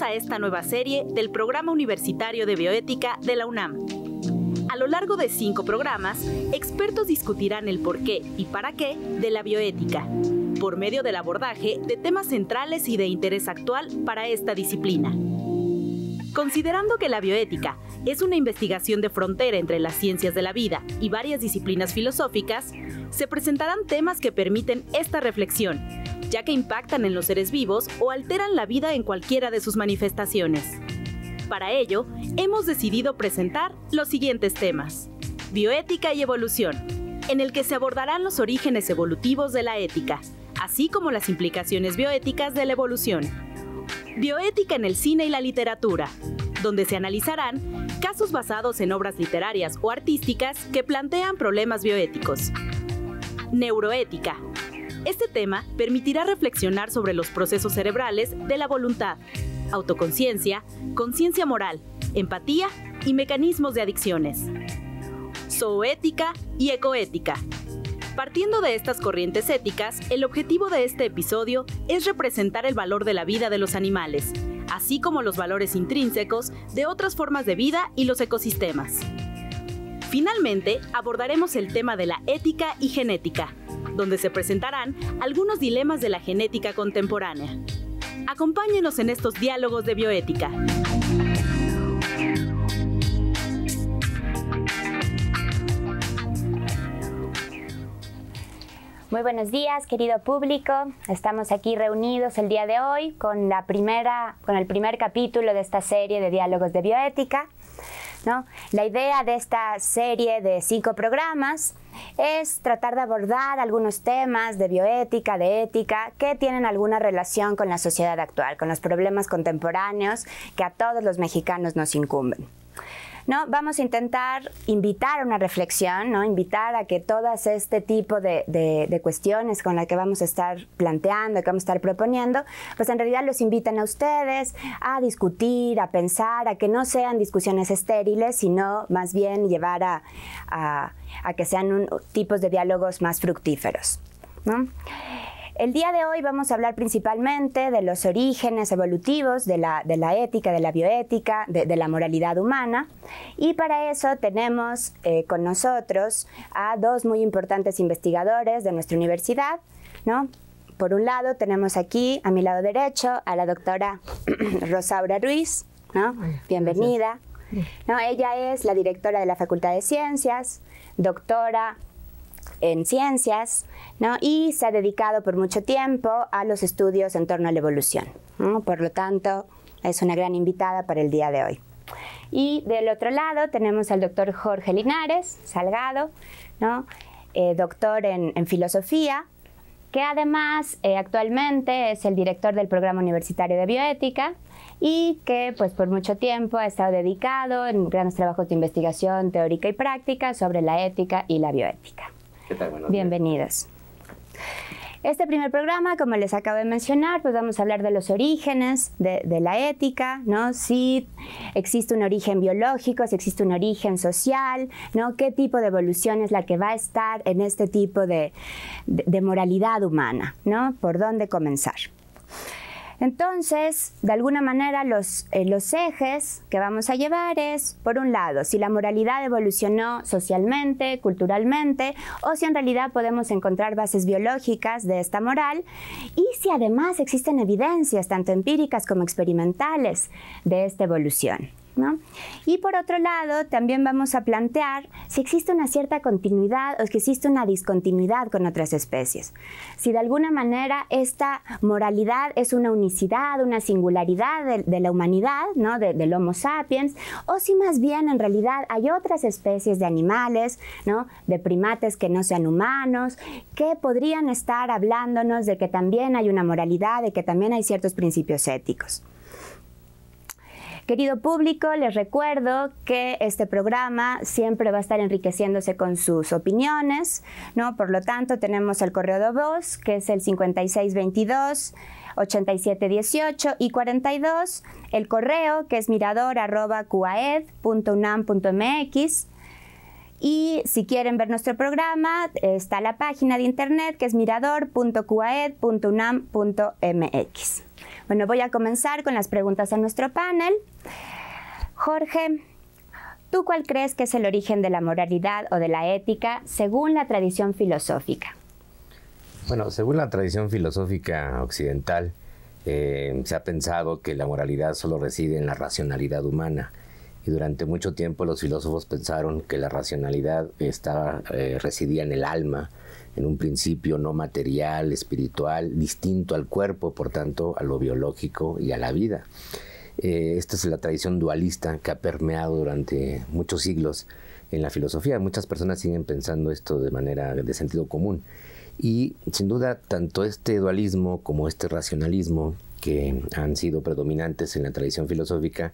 a esta nueva serie del Programa Universitario de Bioética de la UNAM. A lo largo de cinco programas, expertos discutirán el por qué y para qué de la bioética, por medio del abordaje de temas centrales y de interés actual para esta disciplina. Considerando que la bioética es una investigación de frontera entre las ciencias de la vida y varias disciplinas filosóficas, se presentarán temas que permiten esta reflexión ya que impactan en los seres vivos o alteran la vida en cualquiera de sus manifestaciones. Para ello, hemos decidido presentar los siguientes temas. Bioética y evolución, en el que se abordarán los orígenes evolutivos de la ética, así como las implicaciones bioéticas de la evolución. Bioética en el cine y la literatura, donde se analizarán casos basados en obras literarias o artísticas que plantean problemas bioéticos. Neuroética, este tema permitirá reflexionar sobre los procesos cerebrales de la voluntad, autoconciencia, conciencia moral, empatía y mecanismos de adicciones. Zoética y ecoética. Partiendo de estas corrientes éticas, el objetivo de este episodio es representar el valor de la vida de los animales, así como los valores intrínsecos de otras formas de vida y los ecosistemas. Finalmente, abordaremos el tema de la ética y genética, donde se presentarán algunos dilemas de la genética contemporánea. Acompáñenos en estos diálogos de bioética. Muy buenos días, querido público. Estamos aquí reunidos el día de hoy con, con el primer capítulo de esta serie de diálogos de bioética. La idea de esta serie de cinco programas es tratar de abordar algunos temas de bioética, de ética, que tienen alguna relación con la sociedad actual, con los problemas contemporáneos que a todos los mexicanos nos incumben. ¿no? Vamos a intentar invitar a una reflexión, ¿no? Invitar a que todas este tipo de, cuestiones con las que vamos a estar planteando, que vamos a estar proponiendo, pues en realidad los invitan a ustedes a discutir, a pensar, a que no sean discusiones estériles, sino más bien llevar a, que sean tipos de diálogos más fructíferos. El día de hoy vamos a hablar principalmente de los orígenes evolutivos, de la, de la ética, de la bioética, de, la moralidad humana. Y para eso tenemos eh, con nosotros a dos muy importantes investigadores de nuestra universidad, ¿no? Por un lado tenemos aquí, a mi lado derecho, a la doctora Rosaura Ruiz, ¿no? Bienvenida. ¿No? Ella es la directora de la Facultad de Ciencias, doctora en ciencias ¿no? y se ha dedicado por mucho tiempo a los estudios en torno a la evolución. Por lo tanto, es una gran invitada para el día de hoy. Y del otro lado tenemos al doctor Jorge Linares Salgado, ¿no? Eh, doctor en, filosofía, que además eh, actualmente es el director del programa universitario de bioética y que pues por mucho tiempo ha estado dedicado en grandes trabajos de investigación teórica y práctica sobre la ética y la bioética. Bienvenidos. Este primer programa, como les acabo de mencionar, pues vamos a hablar de los orígenes de, la ética, ¿no? Si existe un origen biológico, si existe un origen social, ¿no? ¿Qué tipo de evolución es la que va a estar en este tipo de, de moralidad humana, ¿no? ¿Por dónde comenzar? Entonces, de alguna manera, eh, los, ejes que vamos a llevar es, por un lado, si la moralidad evolucionó socialmente, culturalmente, o si en realidad podemos encontrar bases biológicas de esta moral, y si además existen evidencias, tanto empíricas como experimentales, de esta evolución. Y por otro lado, también vamos a plantear si existe una cierta continuidad o si existe una discontinuidad con otras especies. Si de alguna manera esta moralidad es una unicidad, una singularidad de, la humanidad, del Homo sapiens, o si más bien en realidad hay otras especies de animales, de primates que no sean humanos, que podrían estar hablándonos de que también hay una moralidad, de que también hay ciertos principios éticos. Querido público, les recuerdo que este programa siempre va a estar enriqueciéndose con sus opiniones, Por lo tanto, tenemos el correo de voz, que es el 5622. 8718 y 42, el correo que es mirador.cuaed.unam.mx y si quieren ver nuestro programa, está la página de internet que es mirador.cuaed.unam.mx. Bueno, voy a comenzar con las preguntas a nuestro panel. Jorge, ¿tú cuál crees que es el origen de la moralidad o de la ética según la tradición filosófica? Bueno, según la tradición filosófica occidental, eh, se ha pensado que la moralidad solo reside en la racionalidad humana. Y durante mucho tiempo los filósofos pensaron que la racionalidad eh, residía en el alma, en un principio no material, espiritual, distinto al cuerpo, por tanto, a lo biológico y a la vida. Eh, esta es la tradición dualista que ha permeado durante muchos siglos en la filosofía. Muchas personas siguen pensando esto de manera de sentido común. Y sin duda, tanto este dualismo como este racionalismo, que han sido predominantes en la tradición filosófica,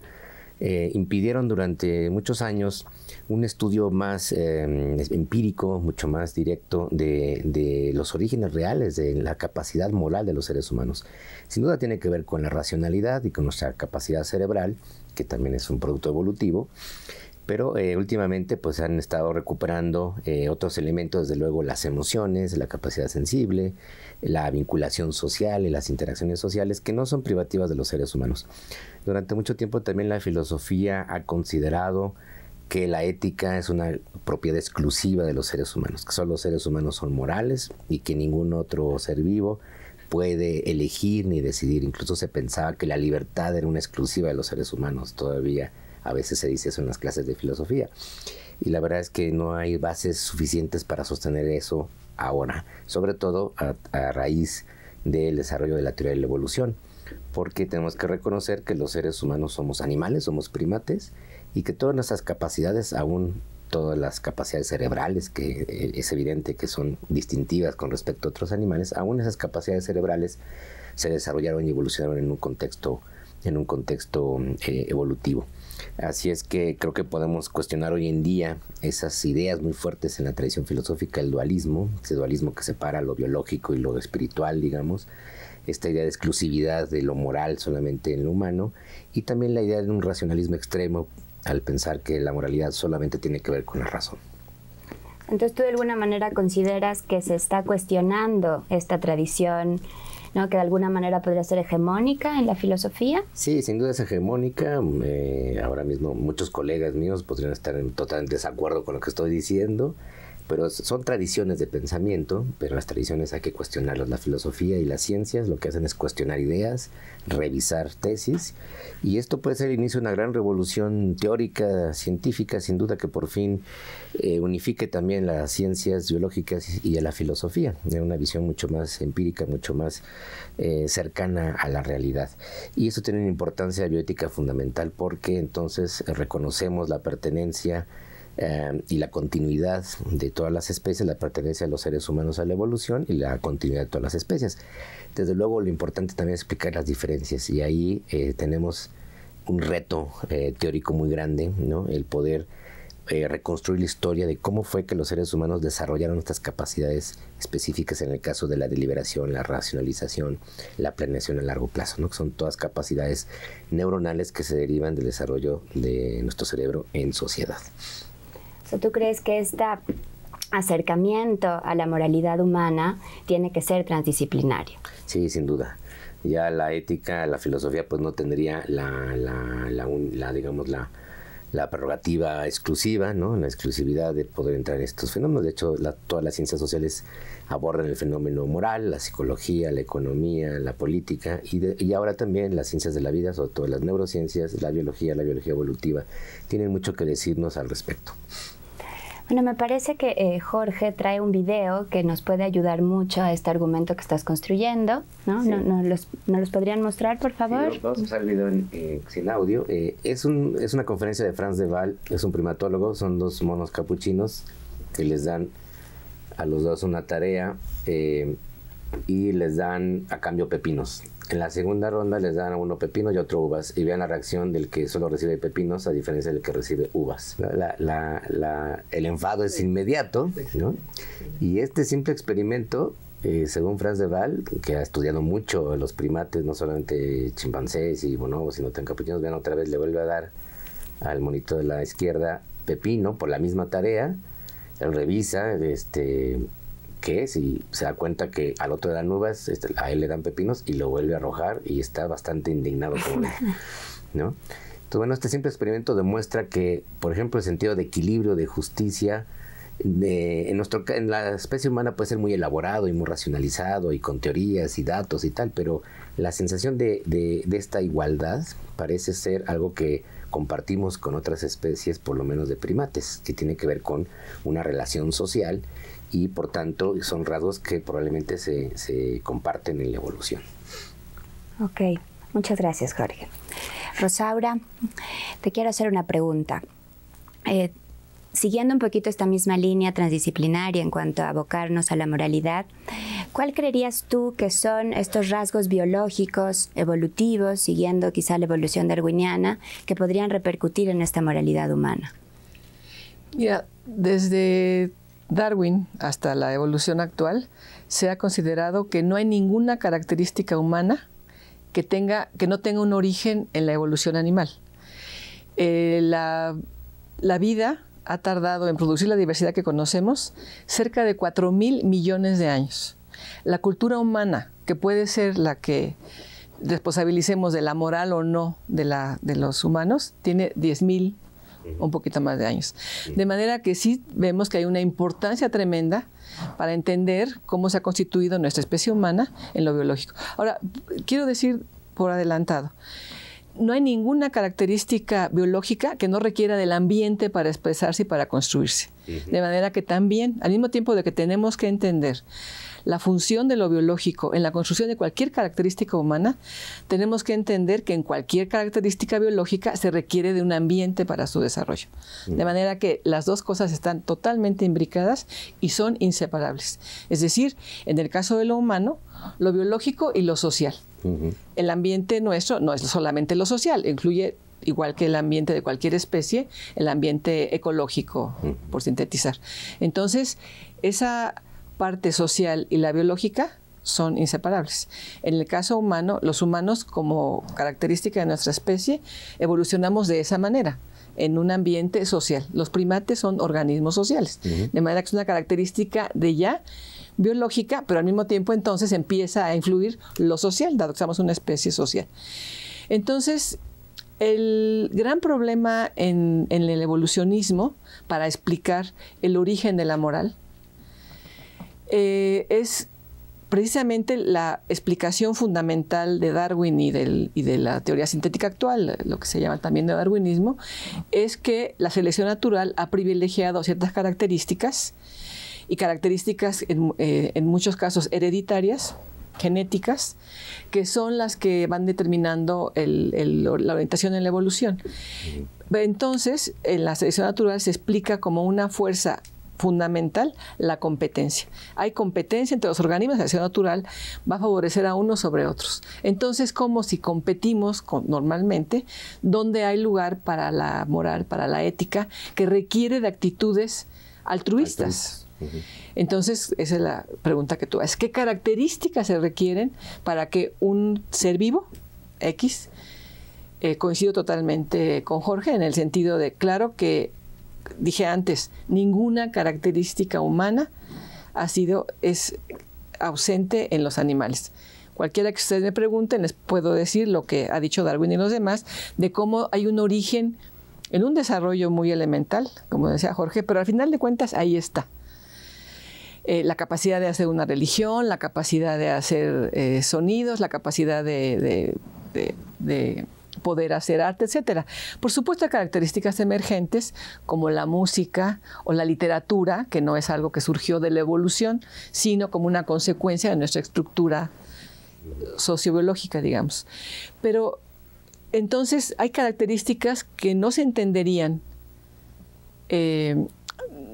eh, impidieron durante muchos años un estudio más em, empírico, mucho más directo de, los orígenes reales, de la capacidad moral de los seres humanos. Sin duda tiene que ver con la racionalidad y con nuestra capacidad cerebral, que también es un producto evolutivo, pero eh, últimamente pues han estado recuperando eh, otros elementos, desde luego las emociones, la capacidad sensible, la vinculación social y las interacciones sociales que no son privativas de los seres humanos. Durante mucho tiempo también la filosofía ha considerado que la ética es una propiedad exclusiva de los seres humanos, que solo los seres humanos son morales y que ningún otro ser vivo puede elegir ni decidir. Incluso se pensaba que la libertad era una exclusiva de los seres humanos. Todavía a veces se dice eso en las clases de filosofía. Y la verdad es que no hay bases suficientes para sostener eso ahora, sobre todo a, a raíz del desarrollo de la teoría de la evolución, porque tenemos que reconocer que los seres humanos somos animales, somos primates, y que todas nuestras capacidades, aún todas las capacidades cerebrales, que eh, es evidente que son distintivas con respecto a otros animales, aún esas capacidades cerebrales se desarrollaron y evolucionaron en un contexto, en un contexto eh, evolutivo. Así es que creo que podemos cuestionar hoy en día esas ideas muy fuertes en la tradición filosófica, el dualismo, ese dualismo que separa lo biológico y lo espiritual, digamos, esta idea de exclusividad de lo moral solamente en lo humano, y también la idea de un racionalismo extremo al pensar que la moralidad solamente tiene que ver con la razón. Entonces tú de alguna manera consideras que se está cuestionando esta tradición, ¿no? que de alguna manera podría ser hegemónica en la filosofía. Sí, sin duda es hegemónica. Eh, ahora mismo muchos colegas míos podrían estar en total desacuerdo con lo que estoy diciendo pero son tradiciones de pensamiento, pero las tradiciones hay que cuestionarlas. La filosofía y las ciencias lo que hacen es cuestionar ideas, revisar tesis, y esto puede ser el inicio de una gran revolución teórica, científica, sin duda que por fin eh, unifique también las ciencias biológicas y a la filosofía, en una visión mucho más empírica, mucho más eh, cercana a la realidad. Y eso tiene una importancia bioética fundamental porque entonces reconocemos la pertenencia Em, y la continuidad de todas las especies, la pertenencia de los seres humanos a la evolución y la continuidad de todas las especies. Desde luego lo importante también es explicar las diferencias y ahí eh, tenemos un reto eh, teórico muy grande, el poder eh, reconstruir la historia de cómo fue que los seres humanos desarrollaron estas capacidades específicas en el caso de la deliberación, la racionalización, la planeación a largo plazo, que son todas capacidades neuronales que se derivan del desarrollo de nuestro cerebro en sociedad. ¿tú crees que este acercamiento a la moralidad humana tiene que ser transdisciplinario? Sí, sin duda. Ya la ética, la filosofía, pues no tendría la, digamos, la, prerrogativa exclusiva, ¿no? la exclusividad de poder entrar en estos fenómenos. De hecho, todas las ciencias sociales abordan el fenómeno moral, la psicología, la economía, la política y, y, ahora también las ciencias de la vida, sobre todo las neurociencias, la biología, la biología evolutiva, tienen mucho que decirnos al respecto. Bueno, me parece que eh, Jorge trae un video que nos puede ayudar mucho a este argumento que estás construyendo, ¿no? los, ¿Nos los podrían mostrar, por favor? Sí, vamos a usar el video eh, sin audio. Eh, es, un, es una conferencia de Franz de Waal, es un primatólogo, son dos monos capuchinos que les dan a los dos una tarea y les dan a cambio pepinos. En la segunda ronda les dan a uno pepino y otro uvas y vean la reacción del que solo recibe pepinos a diferencia del que recibe uvas. La, el enfado es inmediato, ¿no? Y este simple experimento eh, según Franz de Waal, que ha estudiado mucho los primates, no solamente chimpancés y bonobos, sino también capuchinos, vean otra vez, le vuelve a dar al monito de la izquierda pepino por la misma tarea. Él revisa, este, que y se da cuenta que al otro le dan este, a él le dan pepinos y lo vuelve a arrojar y está bastante indignado con él, ¿no? Entonces, bueno, este simple experimento demuestra que, por ejemplo, el sentido de equilibrio, de justicia, en, nuestro, en la especie humana puede ser muy elaborado y muy racionalizado y con teorías y datos y tal, pero la sensación de, de, de esta igualdad parece ser algo que compartimos con otras especies, por lo menos de primates, que tiene que ver con una relación social y por tanto son rasgos que probablemente se, comparten en la evolución. Ok, muchas gracias Jorge. Rosaura, te quiero hacer una pregunta. Eh, siguiendo un poquito esta misma línea transdisciplinaria en cuanto a abocarnos a la moralidad, ¿cuál creerías tú que son estos rasgos biológicos, evolutivos, siguiendo quizá la evolución darwiniana, que podrían repercutir en esta moralidad humana? Ya desde Darwin, hasta la evolución actual, se ha considerado que no hay ninguna característica humana que, tenga, que no tenga un origen en la evolución animal. Eh, la, vida ha tardado en producir la diversidad que conocemos cerca de 4 mil millones de años. La cultura humana, que puede ser la que responsabilicemos de la moral o no de, de los humanos, tiene 10 mil un poquito más de años. De manera que sí vemos que hay una importancia tremenda para entender cómo se ha constituido nuestra especie humana en lo biológico. Ahora, quiero decir por adelantado, no hay ninguna característica biológica que no requiera del ambiente para expresarse y para construirse. De manera que también, al mismo tiempo de que tenemos que entender la función de lo biológico en la construcción de cualquier característica humana, tenemos que entender que en cualquier característica biológica se requiere de un ambiente para su desarrollo. Mm. De manera que las dos cosas están totalmente imbricadas y son inseparables. Es decir, en el caso de lo humano, lo biológico y lo social. El ambiente nuestro no es solamente lo social, incluye igual que el ambiente de cualquier especie, el ambiente ecológico, por sintetizar. Entonces, esa parte social y la biológica son inseparables. En el caso humano, los humanos, como característica de nuestra especie, evolucionamos de esa manera en un ambiente social. Los primates son organismos sociales, de manera que es una característica de ya biológica, pero al mismo tiempo entonces empieza a influir lo social, dado que somos una especie social. Entonces, el gran problema en el evolucionismo para explicar el origen de la moral eh, es precisamente la explicación fundamental de Darwin y, de la teoría sintética actual, lo que se llama también de darwinismo, es que la selección natural ha privilegiado ciertas características y características en, eh, muchos casos hereditarias, genéticas, que son las que van determinando la orientación en la evolución. Entonces, en la selección natural se explica como una fuerza fundamental la competencia. Hay competencia entre los organismos, la acción natural va a favorecer a unos sobre otros. Entonces, como si competimos normalmente, donde hay lugar para la moral, para la ética, que requiere de actitudes altruistas. Entonces, esa es la pregunta que tú haces. ¿Qué características se requieren para que un ser vivo, X, eh, coincido totalmente con Jorge en el sentido de, claro que dije antes, ninguna característica humana ha sido, es ausente en los animales. Cualquiera que ustedes me pregunten, les puedo decir lo que ha dicho Darwin y los demás, de cómo hay un origen en un desarrollo muy elemental, como decía Jorge, pero al final de cuentas ahí está. Eh, la capacidad de hacer una religión, la capacidad de hacer eh, sonidos, la capacidad de poder hacer arte, etcétera. Por supuesto, hay características emergentes como la música o la literatura, que no es algo que surgió de la evolución, sino como una consecuencia de nuestra estructura eh, sociobiológica, digamos. Pero entonces hay características que no se entenderían eh,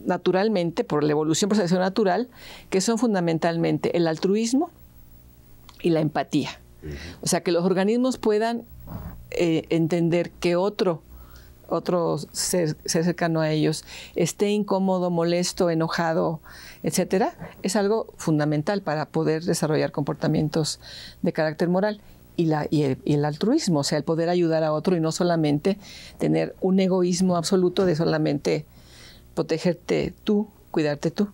naturalmente por la evolución por selección natural, que son fundamentalmente el altruismo y la empatía. O sea, que los organismos puedan eh, entender que otro, ser, cercano a ellos esté incómodo, molesto, enojado, etcétera, es algo fundamental para poder desarrollar comportamientos de carácter moral. Y, el, altruismo, o sea, el poder ayudar a otro y no solamente tener un egoísmo absoluto de solamente protegerte tú, cuidarte tú.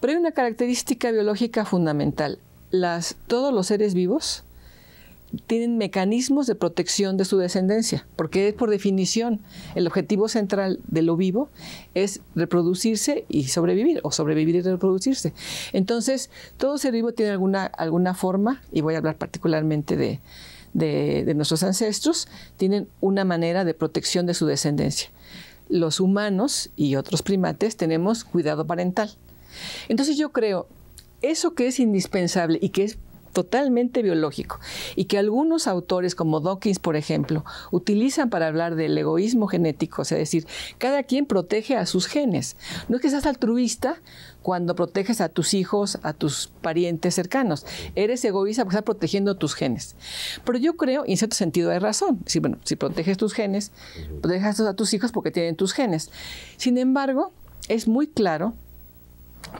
Pero hay una característica biológica fundamental. Las, todos los seres vivos tienen mecanismos de protección de su descendencia, porque es por definición el objetivo central de lo vivo es reproducirse y sobrevivir, o sobrevivir y reproducirse. Entonces, todo ser vivo tiene alguna, alguna forma, y voy a hablar particularmente de, de nuestros ancestros, tienen una manera de protección de su descendencia. Los humanos y otros primates tenemos cuidado parental. Entonces yo creo, eso que es indispensable y que es totalmente biológico y que algunos autores como Dawkins, por ejemplo, utilizan para hablar del egoísmo genético, es decir, cada quien protege a sus genes. No es que seas altruista cuando proteges a tus hijos, a tus parientes cercanos. Eres egoísta porque estás protegiendo tus genes. Pero yo creo, en cierto sentido, hay razón. Si, bueno, si proteges tus genes, proteges a tus hijos porque tienen tus genes. Sin embargo, es muy claro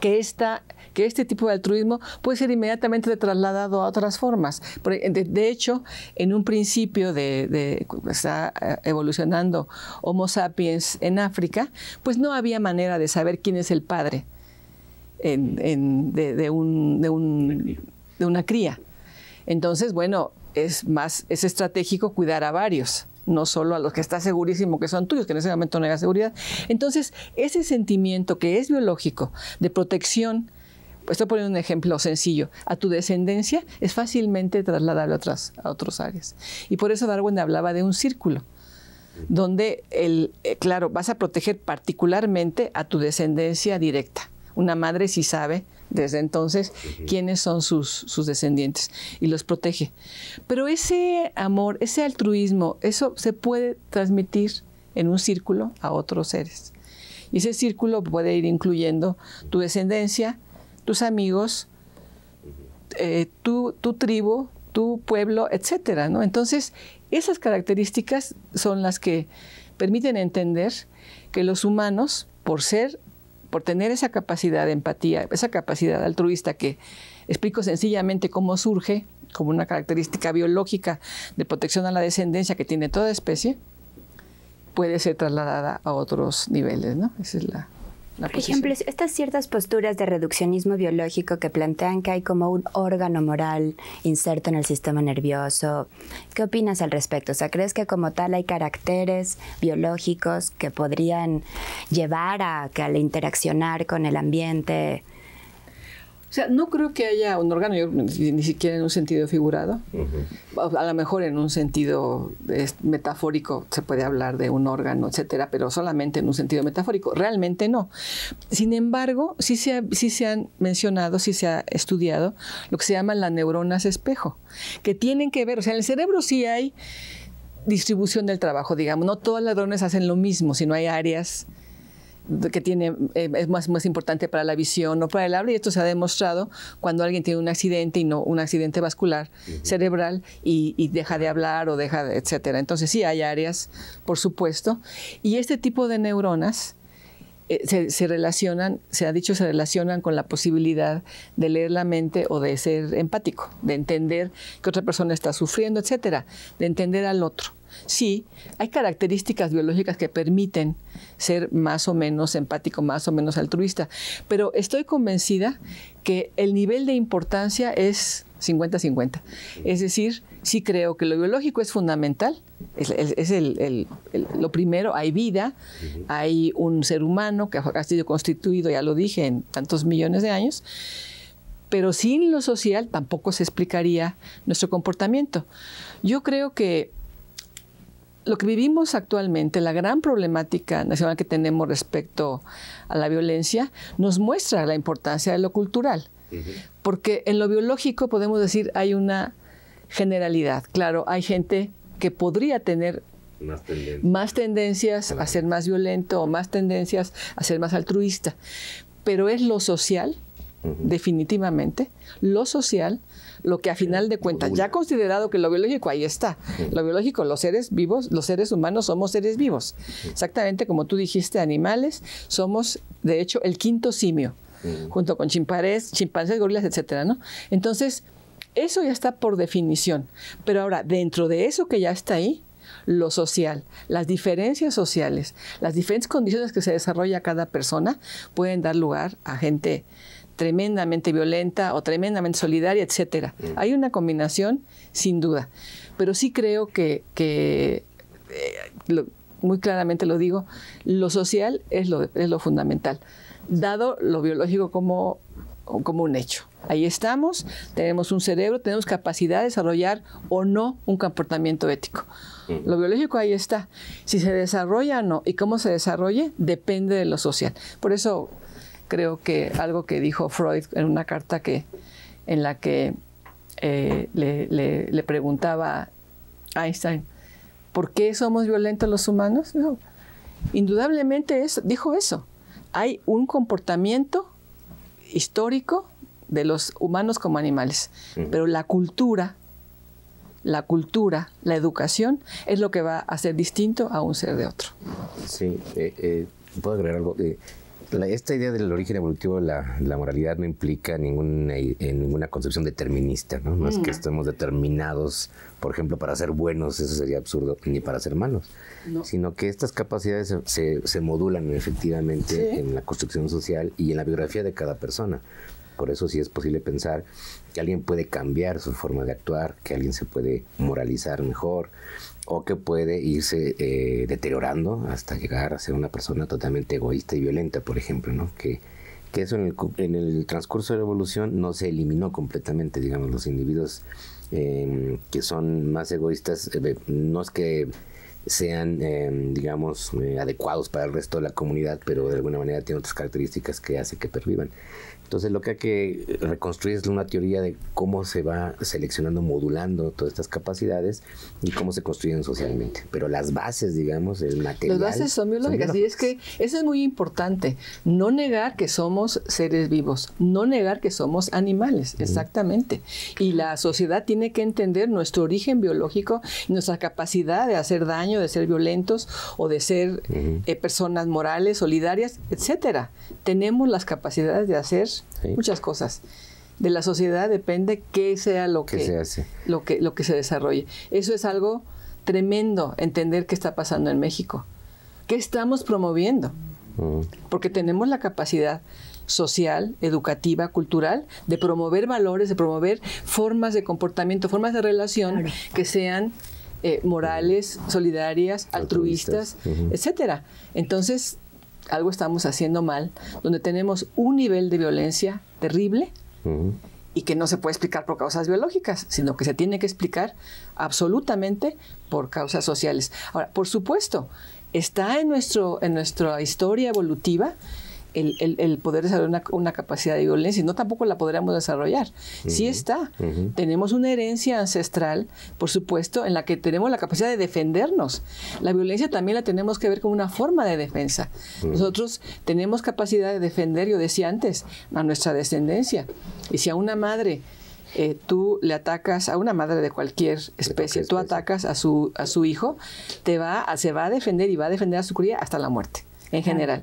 que esta este tipo de altruismo puede ser inmediatamente trasladado a otras formas. E, de, hecho, en un principio de, está eh, evolucionando Homo sapiens en África, pues no había manera de saber quién es el padre de, de, de, un, de una cría. Entonces, bueno, es más, es estratégico cuidar a varios no solo a los que está segurísimo que son tuyos, que en ese momento no hay seguridad. Entonces, ese sentimiento que es biológico de protección estoy poniendo un ejemplo sencillo, a tu descendencia es fácilmente trasladable a otras, áreas. Y por eso Darwin hablaba de un círculo, donde, el, eh, claro, vas a proteger particularmente a tu descendencia directa. Una madre sí sabe desde entonces quiénes son sus, sus descendientes y los protege. Pero ese amor, ese altruismo, eso se puede transmitir en un círculo a otros seres. Y ese círculo puede ir incluyendo tu descendencia, tus amigos, eh, tu, tu tribu, tu pueblo, etcétera, ¿no? Entonces, esas características son las que permiten entender que los humanos, por ser, por tener esa capacidad de empatía, esa capacidad altruista que explico sencillamente cómo surge como una característica biológica de protección a la descendencia que tiene toda especie, puede ser trasladada a otros niveles, ¿no? Esa es la por ejemplo, estas ciertas posturas de reduccionismo biológico que plantean que hay como un órgano moral inserto en el sistema nervioso, ¿qué opinas al respecto? O sea, ¿crees que como tal hay caracteres biológicos que podrían llevar a que al interaccionar con el ambiente o sea, no creo que haya un órgano, ni siquiera en un sentido figurado. a, lo mejor en un sentido metafórico se puede hablar de un órgano, etcétera, pero solamente en un sentido metafórico. Realmente no. Sin embargo, sí se, sí se han mencionado, sí se ha estudiado lo que se llama las neuronas espejo, que tienen que ver, o sea, en el cerebro sí hay distribución del trabajo, digamos. No todas las neuronas hacen lo mismo, sino hay áreas que tiene, eh, es más, importante para la visión o para el habla, y esto se ha demostrado cuando alguien tiene un accidente y no un accidente vascular cerebral y, deja de hablar o deja, de, etcétera. Entonces sí hay áreas, por supuesto, y este tipo de neuronas eh, se, relacionan, se ha dicho, se relacionan con la posibilidad de leer la mente o de ser empático, de entender que otra persona está sufriendo, etcétera, de entender al otro. Sí, hay características biológicas que permiten ser más o menos empático, más o menos altruista. Pero estoy convencida que el nivel de importancia es 50-50. Es decir, sí creo que lo biológico es fundamental, es, lo primero, hay vida, hay un ser humano que ha sido constituido, ya lo dije, en tantos millones de años, pero sin lo social tampoco se explicaría nuestro comportamiento. Yo creo que lo que vivimos actualmente, la gran problemática nacional que tenemos respecto a la violencia, nos muestra la importancia de lo cultural. Porque en lo biológico podemos decir hay una generalidad. Claro, hay gente que podría tener más tendencias, a ser más violento o más tendencias a ser más altruista. Pero es lo social, definitivamente, lo social lo que a final de cuentas, ya considerado que lo biológico ahí está, lo biológico, los seres vivos, los seres humanos somos seres vivos, exactamente como tú dijiste, animales, somos de hecho el quinto simio, junto con chimpancés, chimpancés, gorilas, etcétera, ¿no? Entonces, eso ya está por definición, pero ahora, dentro de eso que ya está ahí, lo social, las diferencias sociales, las diferentes condiciones que se desarrolla cada persona pueden dar lugar a gente tremendamente violenta o tremendamente solidaria, etcétera. Mm. Hay una combinación, sin duda. Pero sí creo que, eh, muy claramente lo digo, lo social es lo, es lo fundamental, dado lo biológico como, como un hecho. Ahí estamos, tenemos un cerebro, tenemos capacidad de desarrollar o no un comportamiento ético. Mm. Lo biológico ahí está. Si se desarrolla o no y cómo se desarrolle, depende de lo social. Por eso creo que algo que dijo Freud en una carta que, en la que eh, le, preguntaba a Einstein, ¿por qué somos violentos los humanos? Indudablemente es, dijo eso. Hay un comportamiento histórico de los humanos como animales, pero la cultura, la cultura, la educación es lo que va a hacer distinto a un ser de otro. Sí, eh, eh, puedo agregar algo esta idea del origen evolutivo de la, moralidad no implica ninguna, eh, eh, ninguna concepción determinista, ¿no? es que mm. estemos determinados, por ejemplo, para ser buenos, eso sería absurdo, ni para ser malos, sino que estas capacidades se, modulan efectivamente en la construcción social y en la biografía de cada persona. Por eso sí es posible pensar que alguien puede cambiar su forma de actuar, que alguien se puede moralizar mejor o que puede irse eh, deteriorando hasta llegar a ser una persona totalmente egoísta y violenta, por ejemplo, ¿no? Que, eso en el, transcurso de la evolución no se eliminó completamente, digamos, los individuos em, que son más egoístas, eh, no es que sean, em, digamos, eh, adecuados para el resto de la comunidad, pero de alguna manera tienen otras características que hace que pervivan. Entonces lo que hay que reconstruir es una teoría de cómo se va seleccionando, modulando todas estas capacidades y cómo se construyen socialmente. Pero las bases, digamos, el material... Las bases son biológicas, y es que eso es muy importante. No negar que somos seres vivos, no negar que somos animales, exactamente. Y la sociedad tiene que entender nuestro origen biológico, nuestra capacidad de hacer daño, de ser violentos o de ser eh, personas morales, solidarias, etcétera. Tenemos las capacidades de hacer muchas cosas. De la sociedad depende qué sea lo que, se lo que, lo que se desarrolle. Eso es algo tremendo, entender qué está pasando en México. ¿Qué estamos promoviendo? Mm. Porque tenemos la capacidad social, educativa, cultural, de promover valores, de promover formas de comportamiento, formas de relación que sean eh, morales, solidarias, altruistas, etc. etcétera. Entonces, algo estamos haciendo mal, donde tenemos un nivel de violencia terrible y que no se puede explicar por causas biológicas, sino que se tiene que explicar absolutamente por causas sociales. Ahora, por supuesto, está en, nuestro, en nuestra historia evolutiva el, poder desarrollar una, una, capacidad de violencia, no tampoco la podríamos desarrollar. si Sí está. Tenemos una herencia ancestral, por supuesto, en la que tenemos la capacidad de defendernos. La violencia también la tenemos que ver como una forma de defensa. Nosotros tenemos capacidad de defender, yo decía antes, a nuestra descendencia. Y si a una madre eh, tú le atacas a una madre de cualquier especie, tú atacas a su, a su hijo, te va, se va a defender y va a defender a su cría hasta la muerte, en general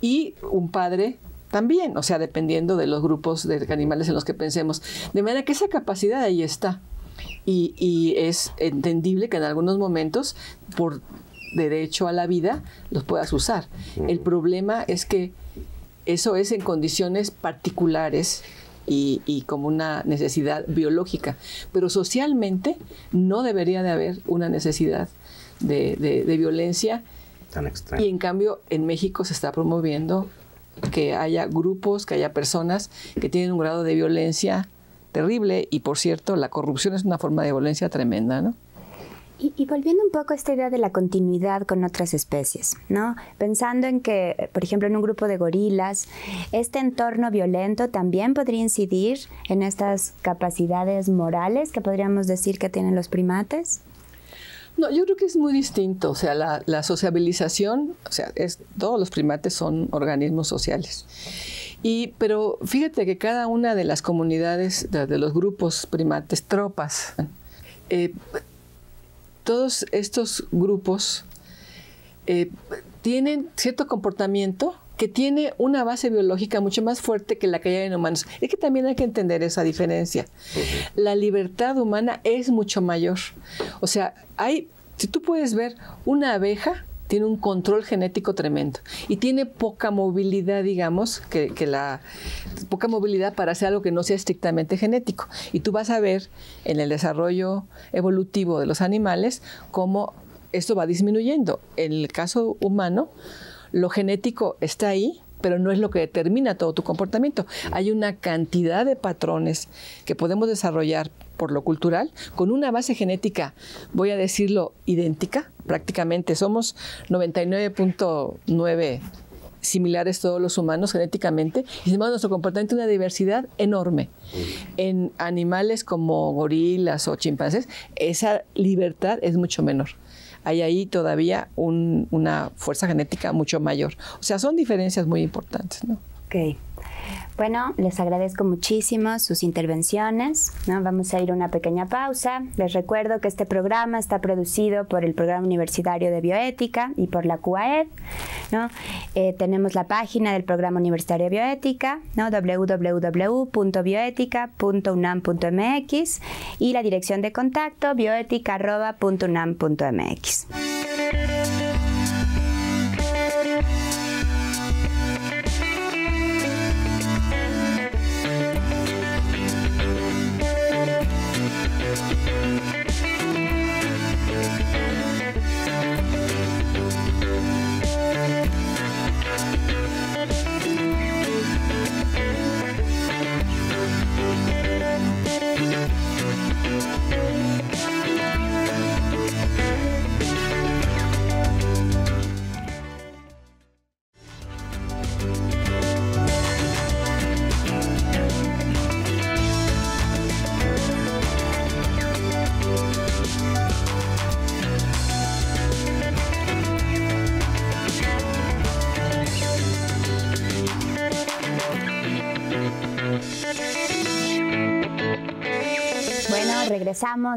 y un padre también, o sea, dependiendo de los grupos de animales en los que pensemos. De manera que esa capacidad ahí está. Y, es entendible que en algunos momentos, por derecho a la vida, los puedas usar. El problema es que eso es en condiciones particulares y, como una necesidad biológica. Pero socialmente no debería de haber una necesidad de violencia y en cambio, en México se está promoviendo que haya grupos, que haya personas que tienen un grado de violencia terrible y, por cierto, la corrupción es una forma de violencia tremenda, ¿no? Y, y, volviendo un poco a esta idea de la continuidad con otras especies, Pensando en que, por ejemplo, en un grupo de gorilas, este entorno violento también podría incidir en estas capacidades morales que podríamos decir que tienen los primates. No, yo creo que es muy distinto. O sea, la, sociabilización, o sea, es, todos los primates son organismos sociales. pero fíjate que cada una de las comunidades, de, los grupos primates, tropas, eh, todos estos grupos eh, tienen cierto comportamiento que tiene una base biológica mucho más fuerte que la que hay en humanos. Es que también hay que entender esa diferencia. La libertad humana es mucho mayor. O sea, hay, si tú puedes ver una abeja, tiene un control genético tremendo y tiene poca movilidad, digamos, que, que, la poca movilidad para hacer algo que no sea estrictamente genético. Y tú vas a ver en el desarrollo evolutivo de los animales cómo esto va disminuyendo. En el caso humano, lo genético está ahí, pero no es lo que determina todo tu comportamiento. Hay una cantidad de patrones que podemos desarrollar por lo cultural con una base genética, voy a decirlo, idéntica. Prácticamente somos 99.9 similares todos los humanos genéticamente, y además nuestro comportamiento una diversidad enorme. En animales como gorilas o chimpancés, esa libertad es mucho menor hay ahí todavía una fuerza genética mucho mayor. O sea, son diferencias muy importantes, ¿no? Ok. Bueno, les agradezco muchísimo sus intervenciones. ¿no? Vamos a ir a una pequeña pausa. Les recuerdo que este programa está producido por el Programa Universitario de Bioética y por la CUAED. ¿no? Eh, tenemos la página del Programa Universitario de Bioética, ¿no? www.bioética.unam.mx y la dirección de contacto bioética.unam.mx.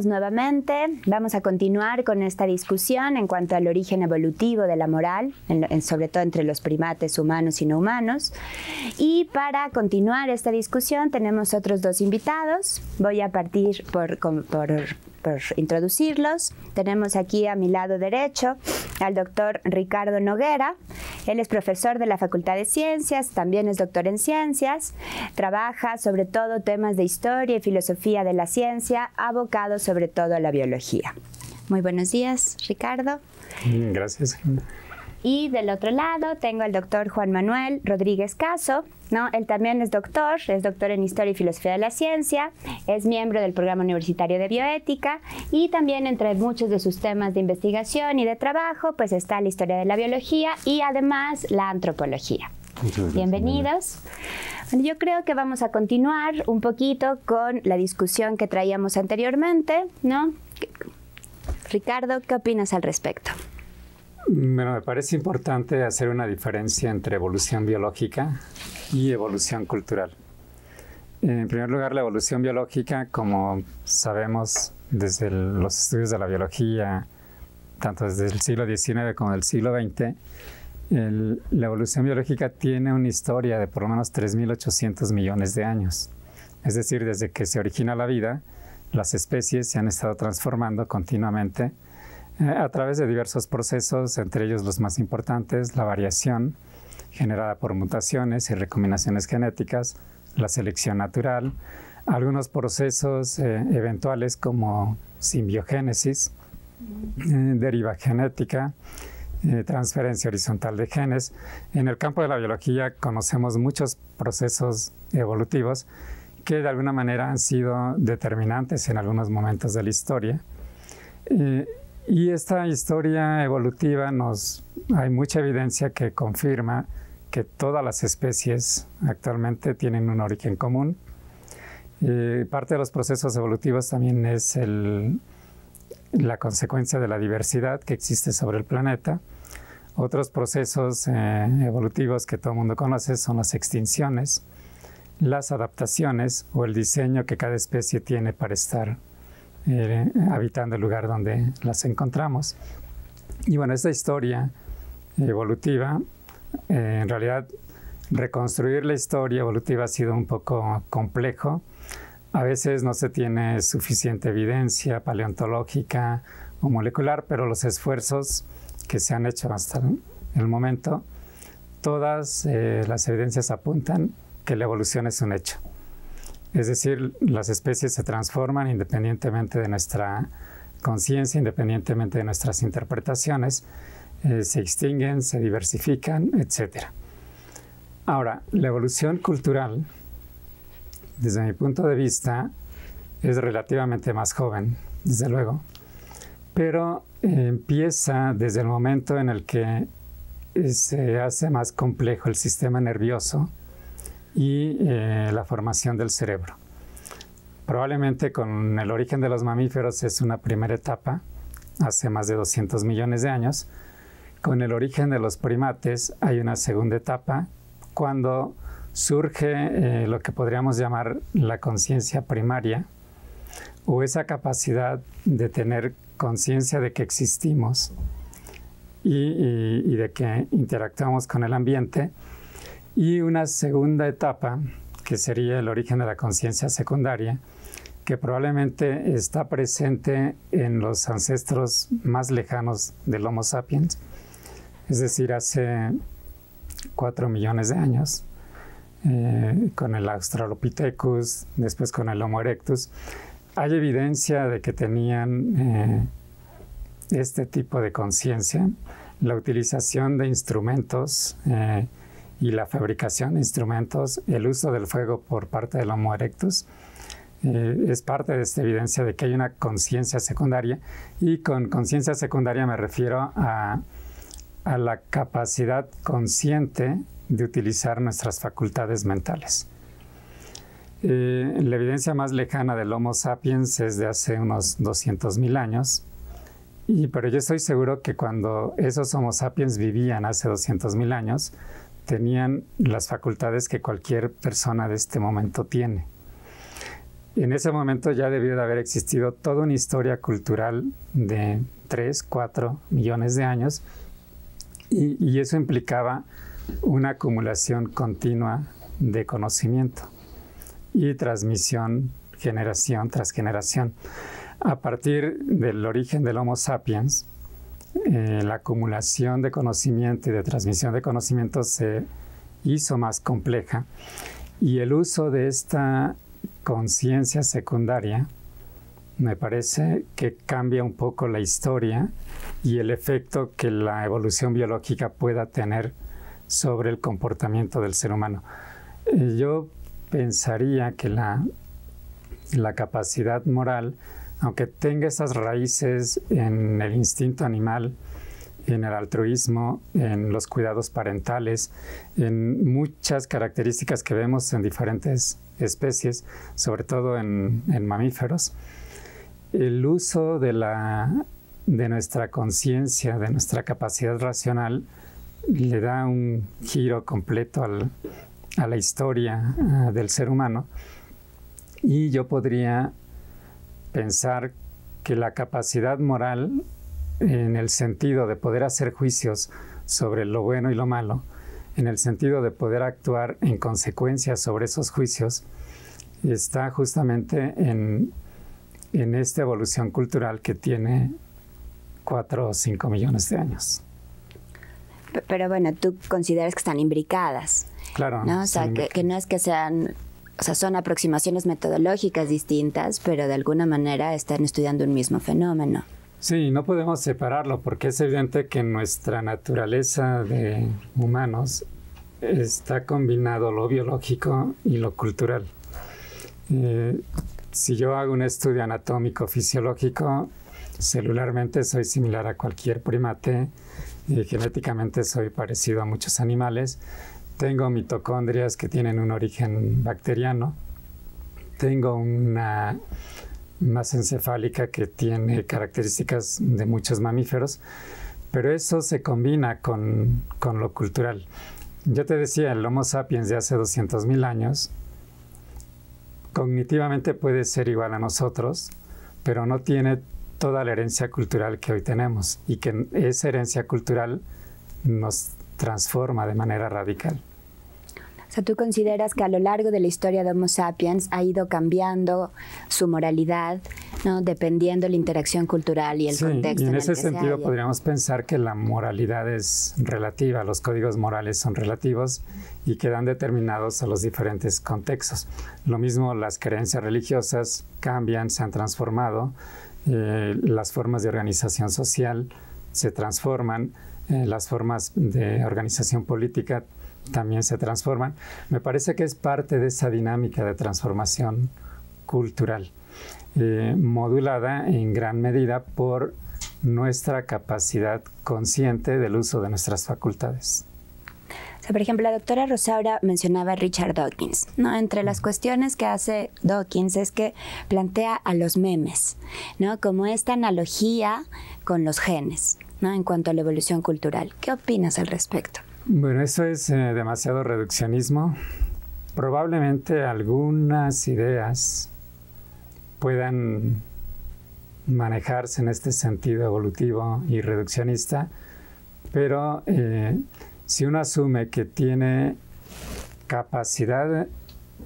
nuevamente. Vamos a continuar con esta discusión en cuanto al origen evolutivo de la moral, sobre todo entre los primates humanos y no humanos. Y para continuar esta discusión tenemos otros dos invitados. Voy a partir por por pues, introducirlos. Tenemos aquí a mi lado derecho al doctor Ricardo Noguera. Él es profesor de la Facultad de Ciencias, también es doctor en ciencias. Trabaja sobre todo temas de historia y filosofía de la ciencia, abocado sobre todo a la biología. Muy buenos días, Ricardo. Gracias. Y del otro lado tengo al doctor Juan Manuel Rodríguez Caso, ¿no? Él también es doctor, es doctor en Historia y Filosofía de la Ciencia, es miembro del Programa Universitario de Bioética y también entre muchos de sus temas de investigación y de trabajo, pues está la historia de la biología y además la antropología. Bienvenidos. yo creo que vamos a continuar un poquito con la discusión que traíamos anteriormente, ¿no? Ricardo, ¿qué opinas al respecto? me parece importante hacer una diferencia entre evolución biológica y evolución cultural. En primer lugar, la evolución biológica, como sabemos desde los estudios de la biología, tanto desde el siglo XIX como del siglo XX, la evolución biológica tiene una historia de por lo menos 3.800 millones de años. Es decir, desde que se origina la vida, las especies se han estado transformando continuamente a través de diversos procesos, entre ellos los más importantes, la variación generada por mutaciones y recombinaciones genéticas, la selección natural, algunos procesos eh, eventuales como simbiogénesis, eh, deriva genética, eh, transferencia horizontal de genes. En el campo de la biología conocemos muchos procesos evolutivos que de alguna manera han sido determinantes en algunos momentos de la historia. Y esta historia evolutiva nos hay mucha evidencia que confirma que todas las especies actualmente tienen un origen común. parte de los procesos evolutivos también es la consecuencia de la diversidad que existe sobre el planeta. Otros procesos eh, evolutivos que todo el mundo conoce son las extinciones, las adaptaciones o el diseño que cada especie tiene para estar eh, habitando el lugar donde las encontramos. Y bueno, esta historia evolutiva, eh, en realidad reconstruir la historia evolutiva ha sido un poco complejo. A veces no se tiene suficiente evidencia paleontológica o molecular, pero los esfuerzos que se han hecho hasta el momento, todas eh, las evidencias apuntan que la evolución es un hecho. Es decir, las especies se transforman independientemente de nuestra conciencia, independientemente de nuestras interpretaciones, eh, se extinguen, se diversifican, etc. Ahora, la evolución cultural, desde mi punto de vista, es relativamente más joven, desde luego, pero eh, empieza desde el momento en el que eh, se hace más complejo el sistema nervioso, y eh, la formación del cerebro. Probablemente con el origen de los mamíferos es una primera etapa, hace más de 200 millones de años. Con el origen de los primates hay una segunda etapa, cuando surge eh, lo que podríamos llamar la conciencia primaria o esa capacidad de tener conciencia de que existimos y de que interactuamos con el ambiente y una segunda etapa, que sería el origen de la conciencia secundaria, que probablemente está presente en los ancestros más lejanos del Homo sapiens, es decir, hace cuatro millones de años, eh, con el Australopithecus, después con el Homo erectus. Hay evidencia de que tenían eh, este tipo de conciencia, la utilización de instrumentos, eh, y la fabricación de instrumentos, el uso del fuego por parte del Homo erectus, eh, es parte de esta evidencia de que hay una conciencia secundaria y con conciencia secundaria me refiero a, a, la capacidad consciente de utilizar nuestras facultades mentales. Eh, la evidencia más lejana del Homo sapiens es de hace unos 200.000 años, y, pero yo estoy seguro que cuando esos Homo sapiens vivían hace 200.000 años, tenían las facultades que cualquier persona de este momento tiene. En ese momento ya debió de haber existido toda una historia cultural de 3, 4 millones de años y eso implicaba una acumulación continua de conocimiento y transmisión generación tras generación. A partir del origen del Homo sapiens, eh, la acumulación de conocimiento y de transmisión de conocimiento se hizo más compleja y el uso de esta conciencia secundaria me parece que cambia un poco la historia y el efecto que la evolución biológica pueda tener sobre el comportamiento del ser humano. Eh, yo pensaría que la capacidad moral aunque tenga esas raíces en el instinto animal, en el altruismo, en los cuidados parentales, en muchas características que vemos en diferentes especies, sobre todo en, mamíferos, el uso de, la, de nuestra conciencia, de nuestra capacidad racional, le da un giro completo a la historia ah, del ser humano. Y yo podría pensar que la capacidad moral, en el sentido de poder hacer juicios sobre lo bueno y lo malo, en el sentido de poder actuar en consecuencia sobre esos juicios, está justamente en, esta evolución cultural que tiene cuatro o cinco millones de años. Pero bueno, tú consideras que están imbricadas. Claro. ¿no? O sea, que no es que sean o sea, son aproximaciones metodológicas distintas, pero de alguna manera están estudiando un mismo fenómeno. Sí, no podemos separarlo porque es evidente que nuestra naturaleza de humanos está combinado lo biológico y lo cultural. Eh, si yo hago un estudio anatómico fisiológico, celularmente soy similar a cualquier primate, eh, genéticamente soy parecido a muchos animales, tengo mitocondrias que tienen un origen bacteriano. Tengo una masa encefálica que tiene características de muchos mamíferos, pero eso se combina con, lo cultural. Yo te decía, el Homo sapiens de hace 200.000 años cognitivamente puede ser igual a nosotros, pero no tiene toda la herencia cultural que hoy tenemos y que esa herencia cultural nos transforma de manera radical. O sea, ¿tú consideras que a lo largo de la historia de Homo sapiens ha ido cambiando su moralidad, ¿no? dependiendo la interacción cultural y el contexto? Y en, en ese sentido podríamos pensar que la moralidad es relativa, los códigos morales son relativos y quedan determinados a los diferentes contextos. Lo mismo las creencias religiosas cambian, se han transformado, eh, las formas de organización social se transforman, eh, las formas de organización política también se transforman. Me parece que es parte de esa dinámica de transformación cultural, eh, modulada en gran medida por nuestra capacidad consciente del uso de nuestras facultades. por ejemplo, la doctora Rosaura mencionaba a Richard Dawkins, ¿no? Entre las cuestiones que hace Dawkins es que plantea a los memes, ¿no? Como esta analogía con los genes, ¿no? En cuanto a la evolución cultural. ¿Qué opinas al respecto? Bueno, eso es eh, demasiado reduccionismo. Probablemente algunas ideas puedan manejarse en este sentido evolutivo y reduccionista, pero eh, si uno asume que tiene capacidad